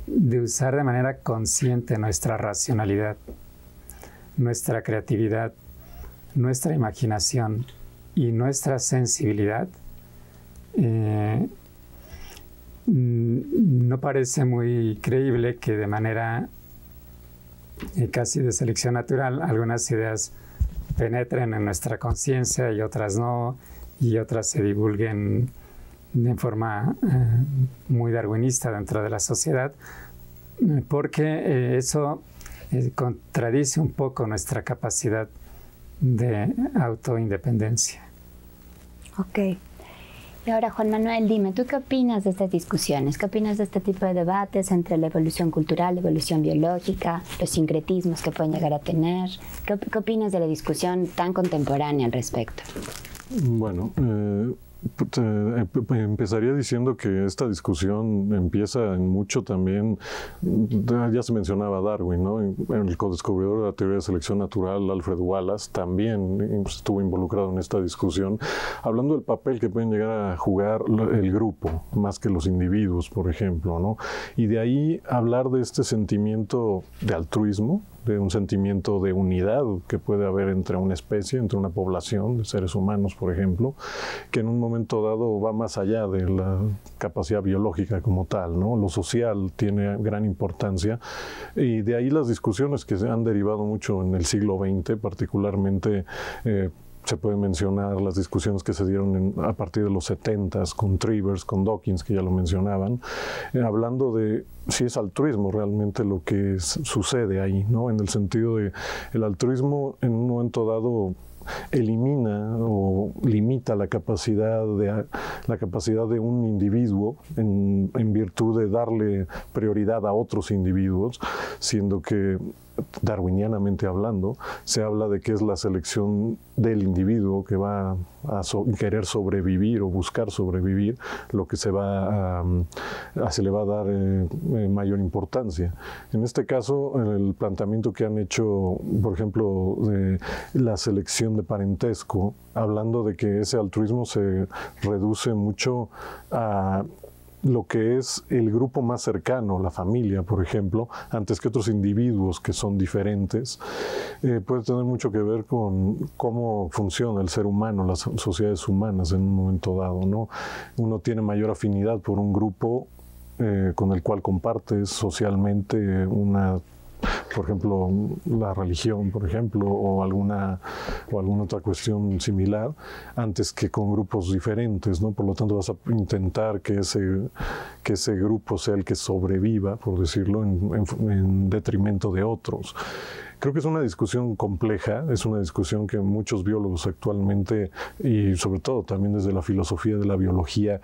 de usar de manera consciente nuestra racionalidad, nuestra creatividad, nuestra imaginación y nuestra sensibilidad, eh, mm, no parece muy creíble que de manera eh, casi de selección natural algunas ideas penetren en nuestra conciencia y otras no, y otras se divulguen de forma eh, muy darwinista dentro de la sociedad, porque eso contradice un poco nuestra capacidad de autoindependencia. Ok. Y ahora, Juan Manuel, dime, ¿tú qué opinas de estas discusiones? ¿Qué opinas de este tipo de debates entre la evolución cultural, la evolución biológica, los sincretismos que pueden llegar a tener? ¿Qué, opinas de la discusión tan contemporánea al respecto? Bueno, eh, pues, eh, pues, empezaría diciendo que esta discusión empieza en mucho también, ya se mencionaba Darwin, ¿no? el descubridor de la teoría de selección natural, Alfred Wallace, también pues, estuvo involucrado en esta discusión, hablando del papel que pueden llegar a jugar el grupo, más que los individuos, por ejemplo. ¿no? Y de ahí hablar de este sentimiento de altruismo, de un sentimiento de unidad que puede haber entre una especie, entre una población de seres humanos, por ejemplo, que en un momento dado va más allá de la capacidad biológica como tal, ¿no? Lo social tiene gran importancia y de ahí las discusiones que se han derivado mucho en el siglo XX, particularmente eh, se pueden mencionar las discusiones que se dieron a partir de los 70 con Trivers, con Dawkins, que ya lo mencionaban, eh, hablando de si es altruismo realmente lo que sucede ahí, ¿no? En el sentido de el altruismo en un momento dado elimina o limita la capacidad de, la capacidad de un individuo en, en virtud de darle prioridad a otros individuos, siendo que darwinianamente hablando, se habla de que es la selección del individuo que va a querer sobrevivir o buscar sobrevivir lo que se, va a, se le va a dar eh, eh, mayor importancia. En este caso, el planteamiento que han hecho, por ejemplo, de la selección de parentesco, hablando de que ese altruismo se reduce mucho a lo que es el grupo más cercano, la familia, por ejemplo, antes que otros individuos que son diferentes, eh, puede tener mucho que ver con cómo funciona el ser humano, las sociedades humanas en un momento dado. ¿no? Uno tiene mayor afinidad por un grupo eh, con el cual compartes socialmente una por ejemplo, la religión, por ejemplo, o alguna, o alguna otra cuestión similar, antes que con grupos diferentes, ¿no? Por lo tanto, vas a intentar que ese, que ese grupo sea el que sobreviva, por decirlo, en, detrimento de otros. Creo que es una discusión compleja, es una discusión que muchos biólogos actualmente, y sobre todo también desde la filosofía de la biología,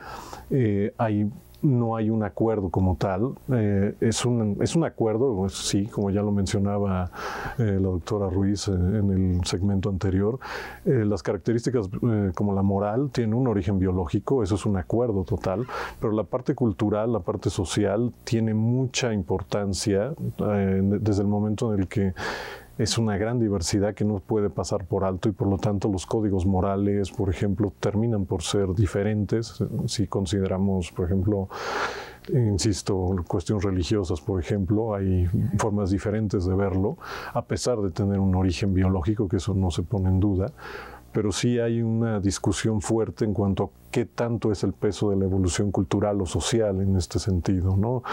eh, hay no hay un acuerdo como tal. Eh, es, un, es un acuerdo, pues, sí, como ya lo mencionaba eh, la doctora Ruiz eh, en el segmento anterior. las características como la moral tienen un origen biológico, eso es un acuerdo total, pero la parte cultural, la parte social, tiene mucha importancia desde el momento en el que es una gran diversidad que no puede pasar por alto y por lo tanto los códigos morales, por ejemplo, terminan por ser diferentes. Si consideramos, por ejemplo, insisto, cuestiones religiosas, por ejemplo, hay formas diferentes de verlo, a pesar de tener un origen biológico, que eso no se pone en duda pero sí hay una discusión fuerte en cuanto a qué tanto es el peso de la evolución cultural o social en este sentido. No,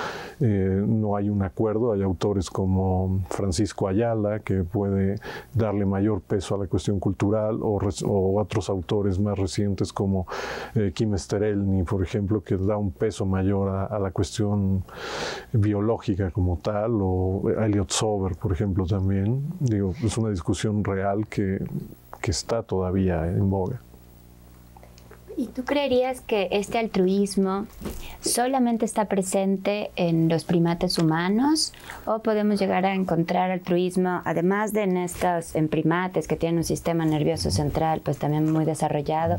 eh, no hay un acuerdo, hay autores como Francisco Ayala que puede darle mayor peso a la cuestión cultural o, o otros autores más recientes como eh, Kim Sterelny, por ejemplo, que da un peso mayor a, la cuestión biológica como tal, o Elliot Sober, por ejemplo, también. Digo, es una discusión real que que está todavía en boga. ¿Y tú creerías que este altruismo solamente está presente en los primates humanos o podemos llegar a encontrar altruismo, además de en estos en primates que tienen un sistema nervioso central pues también muy desarrollado?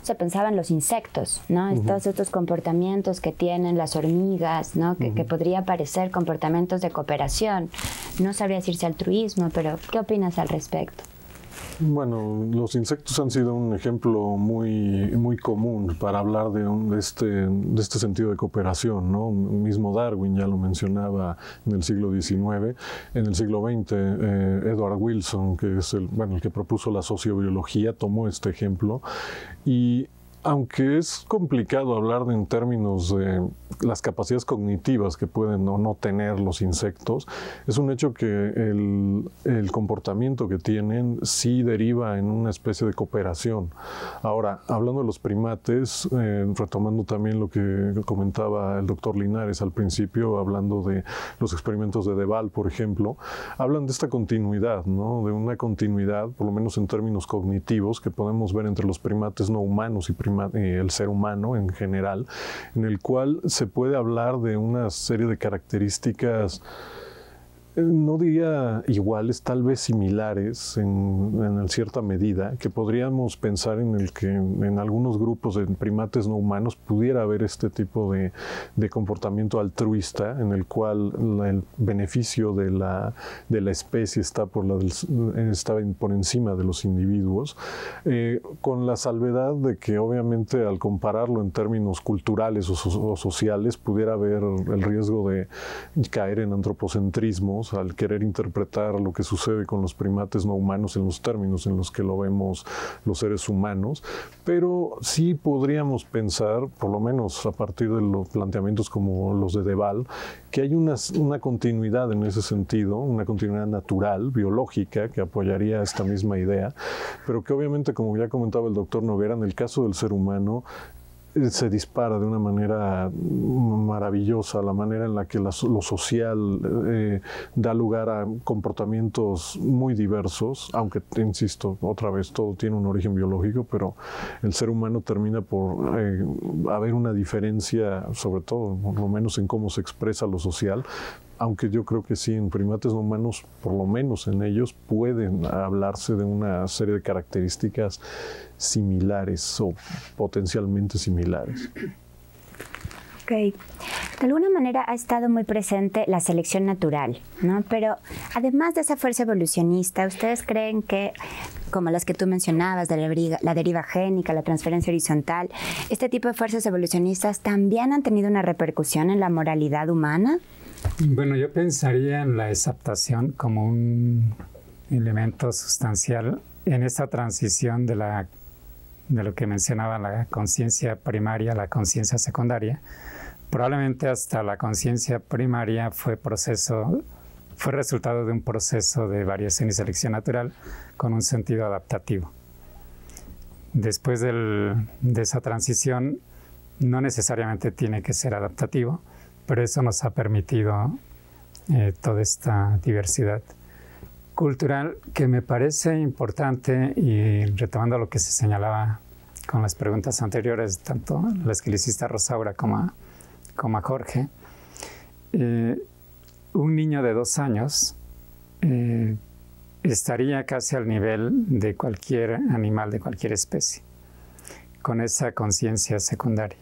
Se pensaba en los insectos, ¿no? Todos estos comportamientos que tienen las hormigas, ¿no? Que, que, podría parecer comportamientos de cooperación. No sabría decirse altruismo, pero ¿qué opinas al respecto? Bueno, los insectos han sido un ejemplo muy, muy común para hablar de, de, este, de este sentido de cooperación. ¿no? Mismo Darwin ya lo mencionaba en el siglo XIX. En el siglo XX, eh, Edward Wilson, que es el, bueno, el que propuso la sociobiología, tomó este ejemplo y aunque es complicado hablar en términos de las capacidades cognitivas que pueden o no tener los insectos, es un hecho que el, comportamiento que tienen sí deriva en una especie de cooperación. Ahora, hablando de los primates, eh, retomando también lo que comentaba el doctor Linares al principio, hablando de los experimentos de Deval, por ejemplo, hablan de esta continuidad, ¿no? de una continuidad, por lo menos en términos cognitivos, que podemos ver entre los primates no humanos y primates eh, el ser humano en general, en el cual se puede hablar de una serie de características no diría iguales, tal vez similares en, cierta medida, que podríamos pensar en el que en algunos grupos de primates no humanos pudiera haber este tipo de, comportamiento altruista en el cual el beneficio de la, especie está por, encima de los individuos, eh, con la salvedad de que obviamente al compararlo en términos culturales o sociales pudiera haber el riesgo de caer en antropocentrismo al querer interpretar lo que sucede con los primates no humanos en los términos en los que lo vemos los seres humanos, pero sí podríamos pensar, por lo menos a partir de los planteamientos como los de Deval, que hay una, una continuidad en ese sentido, una continuidad natural, biológica, que apoyaría esta misma idea, pero que obviamente, como ya comentaba el doctor Noguera, en el caso del ser humano, se dispara de una manera maravillosa la manera en la que lo social eh, da lugar a comportamientos muy diversos, aunque, insisto, otra vez todo tiene un origen biológico, pero el ser humano termina por eh, haber una diferencia, sobre todo, por lo menos en cómo se expresa lo social, aunque yo creo que sí, en primates humanos, por lo menos en ellos, pueden hablarse de una serie de características similares o potencialmente similares. Ok. De alguna manera ha estado muy presente la selección natural, ¿no? Pero además de esa fuerza evolucionista, ¿ustedes creen que, como las que tú mencionabas, la deriva génica, la transferencia horizontal, este tipo de fuerzas evolucionistas también han tenido una repercusión en la moralidad humana? Bueno, yo pensaría en la exaptación como un elemento sustancial en esta transición de, la, lo que mencionaba la conciencia primaria a la conciencia secundaria. Probablemente hasta la conciencia primaria fue proceso fue resultado de un proceso de variación y selección natural con un sentido adaptativo. Después de esa transición, no necesariamente tiene que ser adaptativo, pero eso nos ha permitido eh, toda esta diversidad cultural que me parece importante y retomando lo que se señalaba con las preguntas anteriores, tanto las que le hiciste Rosaura como a, Jorge, eh, un niño de dos años eh, estaría casi al nivel de cualquier animal, de cualquier especie, con esa conciencia secundaria.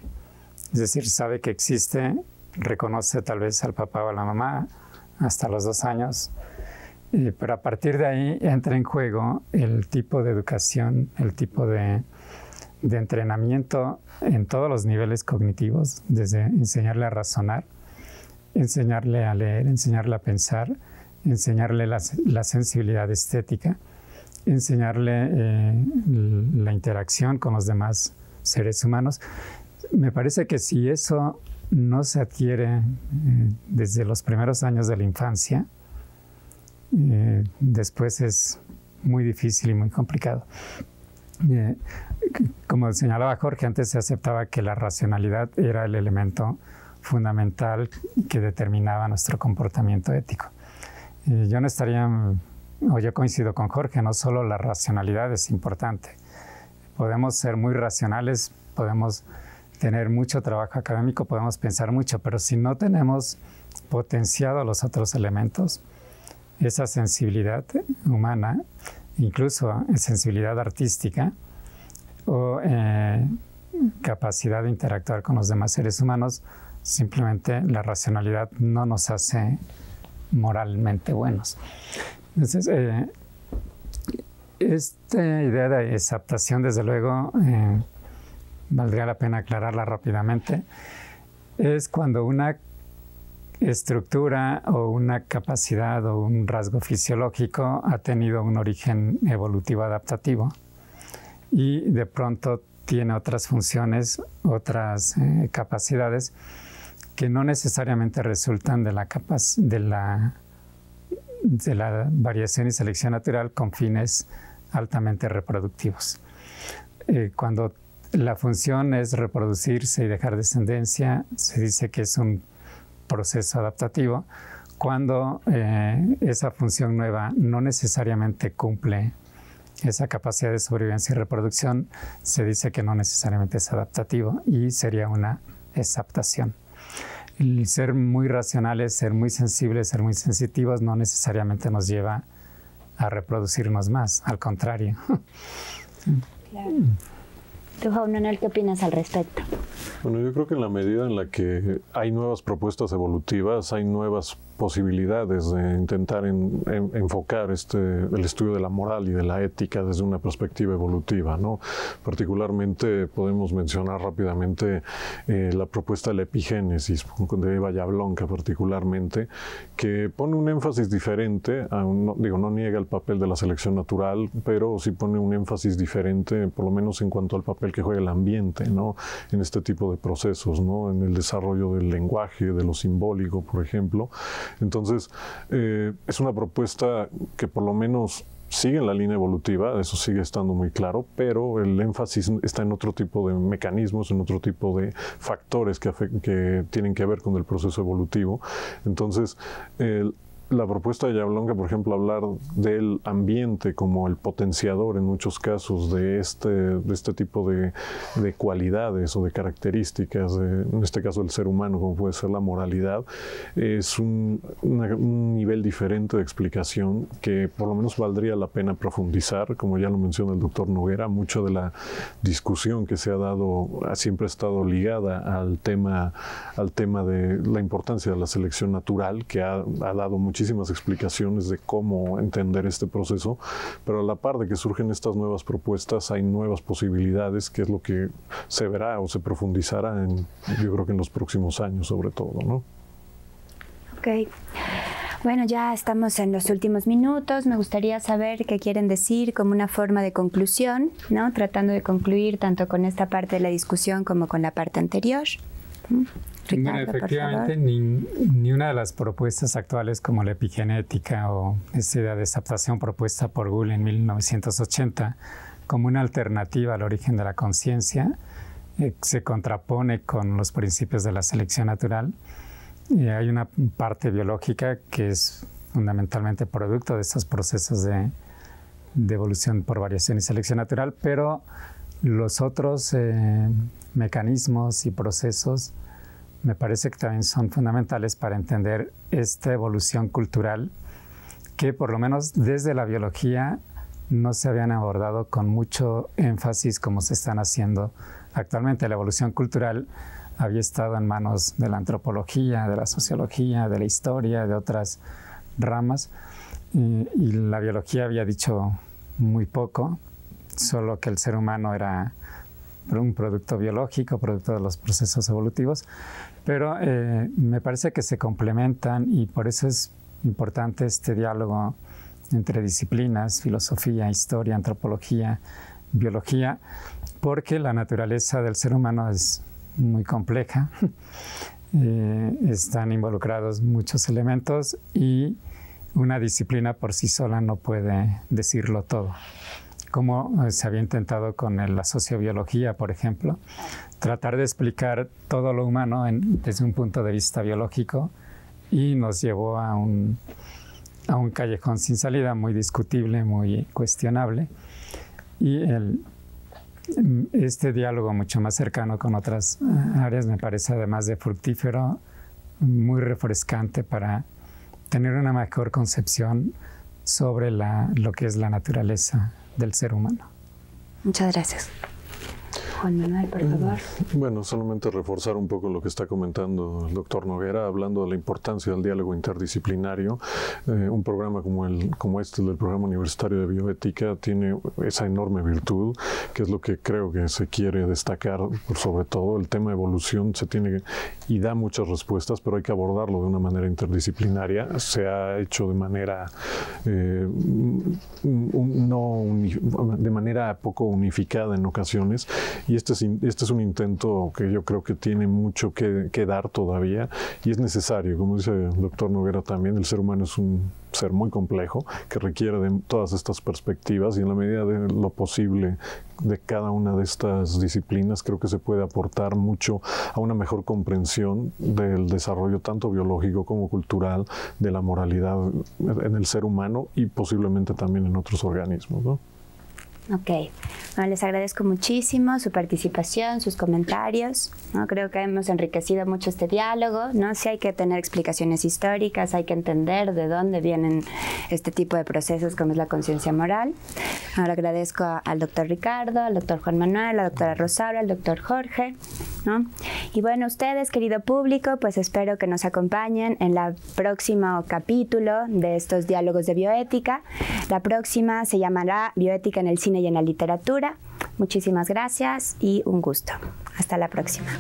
Es decir, sabe que existe reconoce tal vez al papá o a la mamá hasta los dos años, eh, pero a partir de ahí entra en juego el tipo de educación, el tipo de, entrenamiento en todos los niveles cognitivos, desde enseñarle a razonar, enseñarle a leer, enseñarle a pensar, enseñarle la, sensibilidad estética, enseñarle eh, la interacción con los demás seres humanos. Me parece que si eso no se adquiere eh, desde los primeros años de la infancia, eh, después es muy difícil y muy complicado. Eh, como señalaba Jorge, antes se aceptaba que la racionalidad era el elemento fundamental que determinaba nuestro comportamiento ético. yo no estaría, o yo coincido con Jorge, no solo la racionalidad es importante. Podemos ser muy racionales, podemos tener mucho trabajo académico, podemos pensar mucho, pero si no tenemos potenciado los otros elementos, esa sensibilidad humana, incluso eh, sensibilidad artística o eh, capacidad de interactuar con los demás seres humanos, simplemente la racionalidad no nos hace moralmente buenos. Entonces, eh, esta idea de exaptación, desde luego, valdría la pena aclararla rápidamente, es cuando una estructura o una capacidad o un rasgo fisiológico ha tenido un origen evolutivo adaptativo y de pronto tiene otras funciones, otras eh, capacidades que no necesariamente resultan de la, de, de la variación y selección natural con fines altamente reproductivos. Eh, cuando la función es reproducirse y dejar descendencia. Se dice que es un proceso adaptativo cuando eh, esa función nueva no necesariamente cumple esa capacidad de sobrevivencia y reproducción, se dice que no necesariamente es adaptativo y sería una exaptación. ser muy racionales, ser muy sensibles, ser muy sensitivos no necesariamente nos lleva a reproducirnos más, al contrario. Tú, ¿qué opinas al respecto? Bueno, yo creo que en la medida en la que hay nuevas propuestas evolutivas, hay nuevas posibilidades de intentar enfocar este, el estudio de la moral y de la ética desde una perspectiva evolutiva. ¿no? Particularmente podemos mencionar rápidamente eh, la propuesta de la epigénesis de Eva Yablonka particularmente, que pone un énfasis diferente, digo, no niega el papel de la selección natural, pero sí pone un énfasis diferente, por lo menos en cuanto al papel que juega el ambiente ¿no? en este tipo de procesos, en el desarrollo del lenguaje, de lo simbólico, por ejemplo, entonces, eh, es una propuesta que por lo menos sigue en la línea evolutiva, eso sigue estando muy claro, pero el énfasis está en otro tipo de mecanismos, en otro tipo de factores que, que tienen que ver con el proceso evolutivo. Entonces, el la propuesta de Yablonca, por ejemplo, hablar del ambiente como el potenciador en muchos casos de este, de este tipo de, cualidades o de características, en este caso del ser humano, como puede ser la moralidad, es un, nivel diferente de explicación que por lo menos valdría la pena profundizar, como ya lo menciona el doctor Noguera, mucho de la discusión que se ha dado ha estado ligada al tema, al tema de la importancia de la selección natural, que ha, dado muchísimas explicaciones de cómo entender este proceso, pero a la par de que surgen estas nuevas propuestas, hay nuevas posibilidades, que es lo que se verá o se profundizará, en, yo creo que en los próximos años sobre todo. ¿no? Ok. Bueno, ya estamos en los últimos minutos. Me gustaría saber qué quieren decir como una forma de conclusión, ¿no? Tratando de concluir tanto con esta parte de la discusión como con la parte anterior efectivamente, ni, una de las propuestas actuales como la epigenética o esa idea de adaptación propuesta por Gould en 1980 como una alternativa al origen de la conciencia eh, se contrapone con los principios de la selección natural. Y eh, hay una parte biológica que es fundamentalmente producto de estos procesos de, evolución por variación y selección natural, pero los otros eh, mecanismos y procesos me parece que también son fundamentales para entender esta evolución cultural que por lo menos desde la biología no se habían abordado con mucho énfasis como se están haciendo actualmente. La evolución cultural había estado en manos de la antropología, de la sociología, de la historia, de otras ramas, y, la biología había dicho muy poco, solo que el ser humano era un producto biológico, producto de los procesos evolutivos, pero eh, me parece que se complementan y por eso es importante este diálogo entre disciplinas, filosofía, historia, antropología, biología, porque la naturaleza del ser humano es muy compleja. Eh, están involucrados muchos elementos y una disciplina por sí sola no puede decirlo todo como eh, se había intentado con la sociobiología, por ejemplo, tratar de explicar todo lo humano desde un punto de vista biológico y nos llevó a un, callejón sin salida muy discutible, muy cuestionable. Y este diálogo mucho más cercano con otras eh, áreas me parece además de fructífero, muy refrescante para tener una mejor concepción sobre lo que es la naturaleza del ser humano. Muchas gracias. Mm, bueno, solamente reforzar un poco lo que está comentando el doctor Noguera, hablando de la importancia del diálogo interdisciplinario. Eh, un programa como, el, como este del Programa Universitario de Bioética tiene esa enorme virtud, que es lo que creo que se quiere destacar, sobre todo el tema de evolución se tiene y da muchas respuestas, pero hay que abordarlo de una manera interdisciplinaria. Se ha hecho de manera eh, no de manera poco unificada en ocasiones y este, este es, un intento que yo creo que tiene mucho que, que dar todavía y es necesario, como dice el doctor Noguera también, el ser humano es un ser muy complejo que requiere de todas estas perspectivas y en la medida de lo posible de cada una de estas disciplinas creo que se puede aportar mucho a una mejor comprensión del desarrollo tanto biológico como cultural de la moralidad en el ser humano y posiblemente también en otros organismos. Ok, les agradezco muchísimo su participación, sus comentarios. ¿no? Creo que hemos enriquecido mucho este diálogo. ¿no? Sí hay que tener explicaciones históricas, hay que entender de dónde vienen este tipo de procesos como es la conciencia moral. Ahora agradezco al doctor Ricardo, al doctor Juan Manuel, a la doctora Rosaura, al doctor Jorge, y bueno, ustedes, querido público, pues espero que nos acompañen en la próximo capítulo de estos diálogos de bioética. La próxima se llamará Bioética en el cine y en la literatura. Muchísimas gracias y un gusto. Hasta la próxima.